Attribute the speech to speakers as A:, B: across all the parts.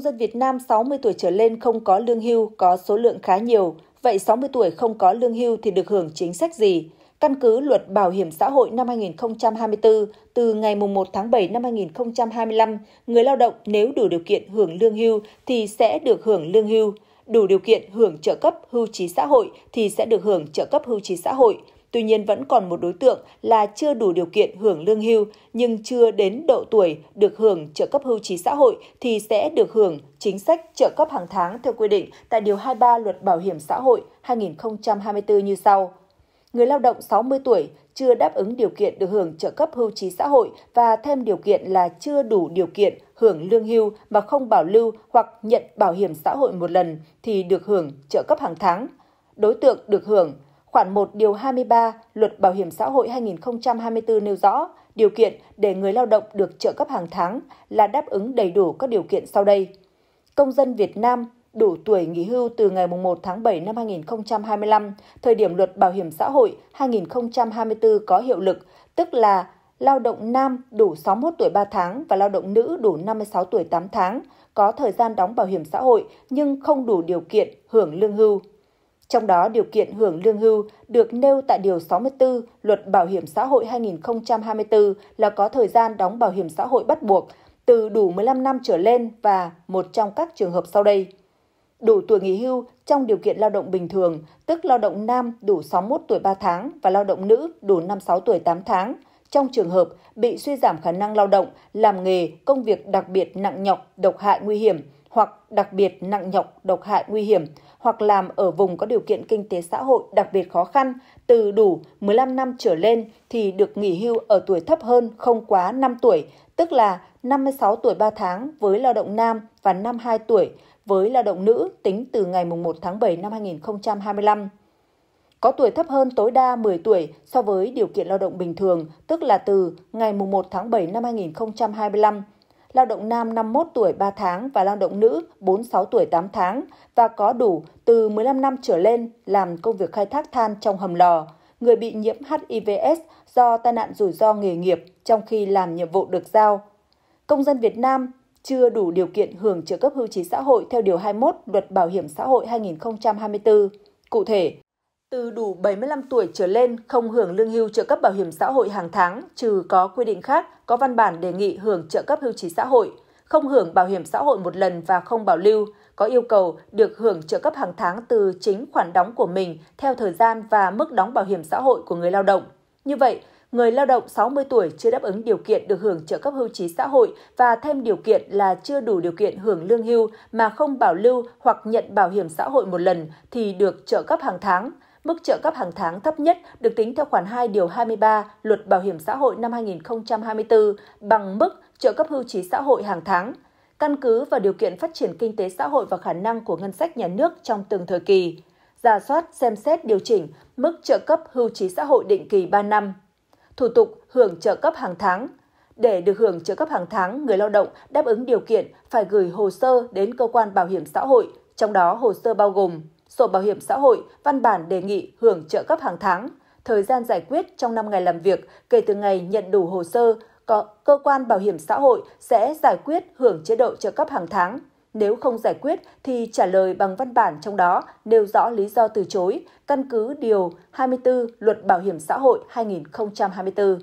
A: công dân Việt Nam 60 tuổi trở lên không có lương hưu có số lượng khá nhiều. Vậy 60 tuổi không có lương hưu thì được hưởng chính sách gì? Căn cứ luật bảo hiểm xã hội năm 2024, từ ngày 1 tháng 7 năm 2025, người lao động nếu đủ điều kiện hưởng lương hưu thì sẽ được hưởng lương hưu, đủ điều kiện hưởng trợ cấp hưu trí xã hội thì sẽ được hưởng trợ cấp hưu trí xã hội, Tuy nhiên vẫn còn một đối tượng là chưa đủ điều kiện hưởng lương hưu nhưng chưa đến độ tuổi được hưởng trợ cấp hưu trí xã hội thì sẽ được hưởng chính sách trợ cấp hàng tháng theo quy định tại Điều 23 Luật Bảo hiểm xã hội 2024 như sau. Người lao động 60 tuổi chưa đáp ứng điều kiện được hưởng trợ cấp hưu trí xã hội và thêm điều kiện là chưa đủ điều kiện hưởng lương hưu mà không bảo lưu hoặc nhận bảo hiểm xã hội một lần thì được hưởng trợ cấp hàng tháng. Đối tượng được hưởng Khoản 1 điều 23 Luật Bảo hiểm xã hội 2024 nêu rõ, điều kiện để người lao động được trợ cấp hàng tháng là đáp ứng đầy đủ các điều kiện sau đây. Công dân Việt Nam đủ tuổi nghỉ hưu từ ngày 1 tháng 7 năm 2025, thời điểm luật bảo hiểm xã hội 2024 có hiệu lực, tức là lao động nam đủ 61 tuổi 3 tháng và lao động nữ đủ 56 tuổi 8 tháng, có thời gian đóng bảo hiểm xã hội nhưng không đủ điều kiện hưởng lương hưu. Trong đó điều kiện hưởng lương hưu được nêu tại Điều 64 Luật Bảo hiểm xã hội 2024 là có thời gian đóng bảo hiểm xã hội bắt buộc từ đủ 15 năm trở lên và một trong các trường hợp sau đây. Đủ tuổi nghỉ hưu trong điều kiện lao động bình thường, tức lao động nam đủ 61 tuổi 3 tháng và lao động nữ đủ 56 tuổi 8 tháng, trong trường hợp bị suy giảm khả năng lao động, làm nghề, công việc đặc biệt nặng nhọc, độc hại nguy hiểm – hoặc đặc biệt nặng nhọc, độc hại nguy hiểm hoặc làm ở vùng có điều kiện kinh tế xã hội đặc biệt khó khăn từ đủ 15 năm trở lên thì được nghỉ hưu ở tuổi thấp hơn không quá 5 tuổi, tức là 56 tuổi 3 tháng với lao động nam và 52 tuổi với lao động nữ tính từ ngày 1 tháng 7 năm 2025 có tuổi thấp hơn tối đa 10 tuổi so với điều kiện lao động bình thường, tức là từ ngày 1 tháng 7 năm 2025 lao động nam 51 tuổi 3 tháng và lao động nữ 46 tuổi 8 tháng và có đủ từ 15 năm trở lên làm công việc khai thác than trong hầm lò, người bị nhiễm HIVS do tai nạn rủi ro nghề nghiệp trong khi làm nhiệm vụ được giao. Công dân Việt Nam chưa đủ điều kiện hưởng trợ cấp hưu trí xã hội theo Điều 21 Luật Bảo hiểm xã hội 2024. Cụ thể, từ đủ 75 tuổi trở lên không hưởng lương hưu trợ cấp bảo hiểm xã hội hàng tháng, trừ có quy định khác có văn bản đề nghị hưởng trợ cấp hưu trí xã hội, không hưởng bảo hiểm xã hội một lần và không bảo lưu, có yêu cầu được hưởng trợ cấp hàng tháng từ chính khoản đóng của mình theo thời gian và mức đóng bảo hiểm xã hội của người lao động. Như vậy, người lao động 60 tuổi chưa đáp ứng điều kiện được hưởng trợ cấp hưu trí xã hội và thêm điều kiện là chưa đủ điều kiện hưởng lương hưu mà không bảo lưu hoặc nhận bảo hiểm xã hội một lần thì được trợ cấp hàng tháng – Mức trợ cấp hàng tháng thấp nhất được tính theo khoản 2 điều 23 Luật Bảo hiểm xã hội năm 2024 bằng mức trợ cấp hưu trí xã hội hàng tháng. Căn cứ vào điều kiện phát triển kinh tế xã hội và khả năng của ngân sách nhà nước trong từng thời kỳ, giả soát, xem xét điều chỉnh mức trợ cấp hưu trí xã hội định kỳ 3 năm. Thủ tục hưởng trợ cấp hàng tháng để được hưởng trợ cấp hàng tháng, người lao động đáp ứng điều kiện phải gửi hồ sơ đến cơ quan bảo hiểm xã hội, trong đó hồ sơ bao gồm sổ bảo hiểm xã hội, văn bản đề nghị hưởng trợ cấp hàng tháng. Thời gian giải quyết trong 5 ngày làm việc kể từ ngày nhận đủ hồ sơ, có cơ quan bảo hiểm xã hội sẽ giải quyết hưởng chế độ trợ cấp hàng tháng. Nếu không giải quyết thì trả lời bằng văn bản trong đó nêu rõ lý do từ chối, căn cứ điều 24 Luật Bảo hiểm xã hội 2024.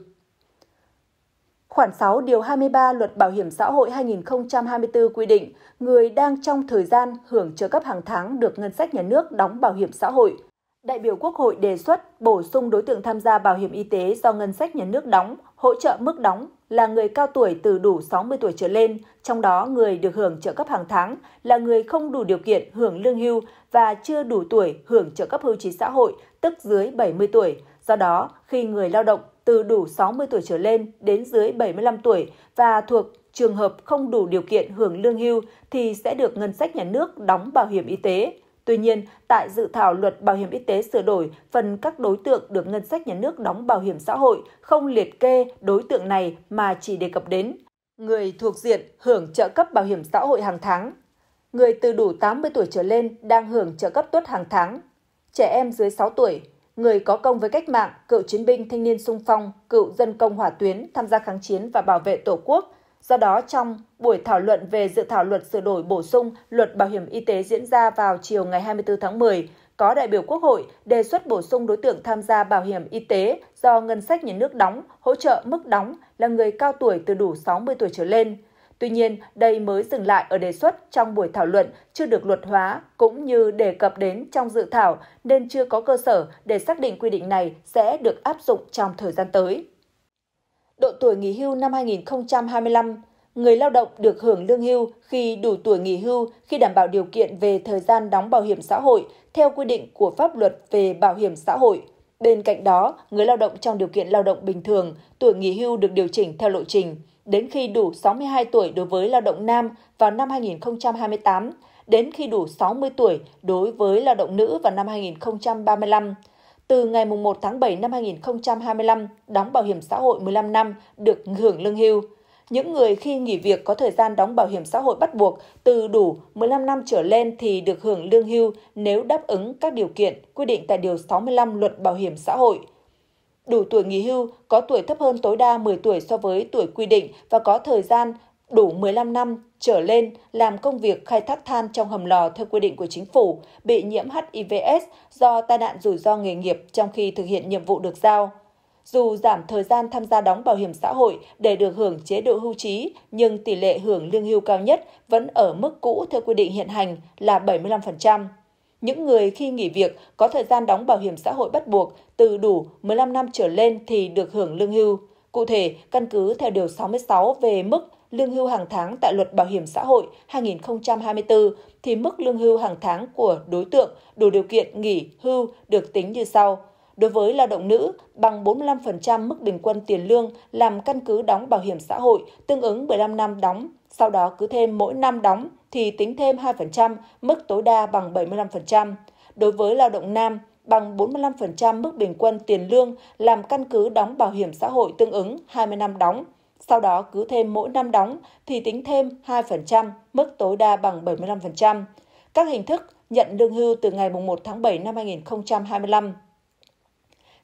A: Khoản 6 điều 23 Luật Bảo hiểm xã hội 2024 quy định, người đang trong thời gian hưởng trợ cấp hàng tháng được ngân sách nhà nước đóng bảo hiểm xã hội. Đại biểu Quốc hội đề xuất bổ sung đối tượng tham gia bảo hiểm y tế do ngân sách nhà nước đóng, hỗ trợ mức đóng là người cao tuổi từ đủ 60 tuổi trở lên, trong đó người được hưởng trợ cấp hàng tháng là người không đủ điều kiện hưởng lương hưu và chưa đủ tuổi hưởng trợ cấp hưu trí xã hội, tức dưới 70 tuổi, Do đó, khi người lao động từ đủ 60 tuổi trở lên đến dưới 75 tuổi và thuộc trường hợp không đủ điều kiện hưởng lương hưu thì sẽ được ngân sách nhà nước đóng bảo hiểm y tế. Tuy nhiên, tại dự thảo luật bảo hiểm y tế sửa đổi, phần các đối tượng được ngân sách nhà nước đóng bảo hiểm xã hội không liệt kê đối tượng này mà chỉ đề cập đến người thuộc diện hưởng trợ cấp bảo hiểm xã hội hàng tháng, người từ đủ 80 tuổi trở lên đang hưởng trợ cấp tuất hàng tháng, trẻ em dưới 6 tuổi, người có công với cách mạng, cựu chiến binh thanh niên sung phong, cựu dân công hỏa tuyến tham gia kháng chiến và bảo vệ Tổ quốc. Do đó, trong buổi thảo luận về dự thảo luật sửa đổi bổ sung luật bảo hiểm y tế diễn ra vào chiều ngày 24 tháng 10, có đại biểu Quốc hội đề xuất bổ sung đối tượng tham gia bảo hiểm y tế do ngân sách nhà nước đóng, hỗ trợ mức đóng là người cao tuổi từ đủ 60 tuổi trở lên – Tuy nhiên, đây mới dừng lại ở đề xuất trong buổi thảo luận chưa được luật hóa cũng như đề cập đến trong dự thảo nên chưa có cơ sở để xác định quy định này sẽ được áp dụng trong thời gian tới. Độ tuổi nghỉ hưu năm 2025 Người lao động được hưởng lương hưu khi đủ tuổi nghỉ hưu khi đảm bảo điều kiện về thời gian đóng bảo hiểm xã hội theo quy định của pháp luật về bảo hiểm xã hội. Bên cạnh đó, người lao động trong điều kiện lao động bình thường, tuổi nghỉ hưu được điều chỉnh theo lộ trình đến khi đủ 62 tuổi đối với lao động nam vào năm 2028, đến khi đủ 60 tuổi đối với lao động nữ vào năm 2035. Từ ngày 1 tháng 7 năm 2025, đóng bảo hiểm xã hội 15 năm được hưởng lương hưu. Những người khi nghỉ việc có thời gian đóng bảo hiểm xã hội bắt buộc từ đủ 15 năm trở lên thì được hưởng lương hưu nếu đáp ứng các điều kiện quy định tại Điều 65 Luật Bảo hiểm xã hội – đủ tuổi nghỉ hưu, có tuổi thấp hơn tối đa 10 tuổi so với tuổi quy định và có thời gian đủ 15 năm trở lên làm công việc khai thác than trong hầm lò theo quy định của chính phủ, bị nhiễm HIVS do tai nạn rủi ro nghề nghiệp trong khi thực hiện nhiệm vụ được giao. Dù giảm thời gian tham gia đóng bảo hiểm xã hội để được hưởng chế độ hưu trí, nhưng tỷ lệ hưởng lương hưu cao nhất vẫn ở mức cũ theo quy định hiện hành là 75%. Những người khi nghỉ việc có thời gian đóng bảo hiểm xã hội bắt buộc từ đủ 15 năm trở lên thì được hưởng lương hưu. Cụ thể, căn cứ theo Điều 66 về mức lương hưu hàng tháng tại luật Bảo hiểm xã hội 2024 thì mức lương hưu hàng tháng của đối tượng đủ điều kiện nghỉ hưu được tính như sau – đối với lao động nữ bằng 45% mức bình quân tiền lương làm căn cứ đóng bảo hiểm xã hội tương ứng 15 năm đóng, sau đó cứ thêm mỗi năm đóng thì tính thêm 2%, mức tối đa bằng 75%. Đối với lao động nam bằng 45% mức bình quân tiền lương làm căn cứ đóng bảo hiểm xã hội tương ứng 20 năm đóng, sau đó cứ thêm mỗi năm đóng thì tính thêm 2%, mức tối đa bằng 75%. Các hình thức nhận lương hưu từ ngày 1 tháng 7 năm 2025.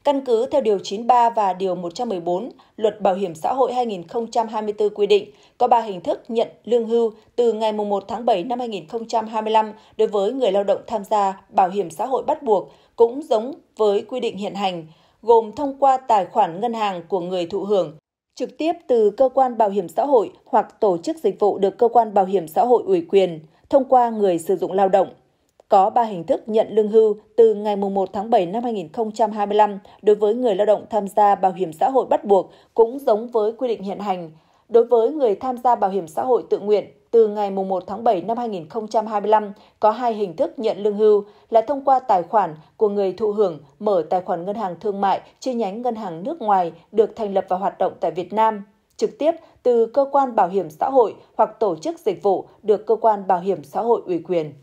A: Căn cứ theo Điều 93 và Điều 114 Luật Bảo hiểm xã hội 2024 quy định có 3 hình thức nhận lương hưu từ ngày 1 tháng 7 năm 2025 đối với người lao động tham gia bảo hiểm xã hội bắt buộc cũng giống với quy định hiện hành, gồm thông qua tài khoản ngân hàng của người thụ hưởng, trực tiếp từ cơ quan bảo hiểm xã hội hoặc tổ chức dịch vụ được cơ quan bảo hiểm xã hội ủy quyền, thông qua người sử dụng lao động – có 3 hình thức nhận lương hưu từ ngày 1 tháng 7 năm 2025 đối với người lao động tham gia bảo hiểm xã hội bắt buộc cũng giống với quy định hiện hành. Đối với người tham gia bảo hiểm xã hội tự nguyện, từ ngày 1 tháng 7 năm 2025 có hai hình thức nhận lương hưu là thông qua tài khoản của người thụ hưởng mở tài khoản ngân hàng thương mại chi nhánh ngân hàng nước ngoài được thành lập và hoạt động tại Việt Nam trực tiếp từ cơ quan bảo hiểm xã hội hoặc tổ chức dịch vụ được cơ quan bảo hiểm xã hội ủy quyền.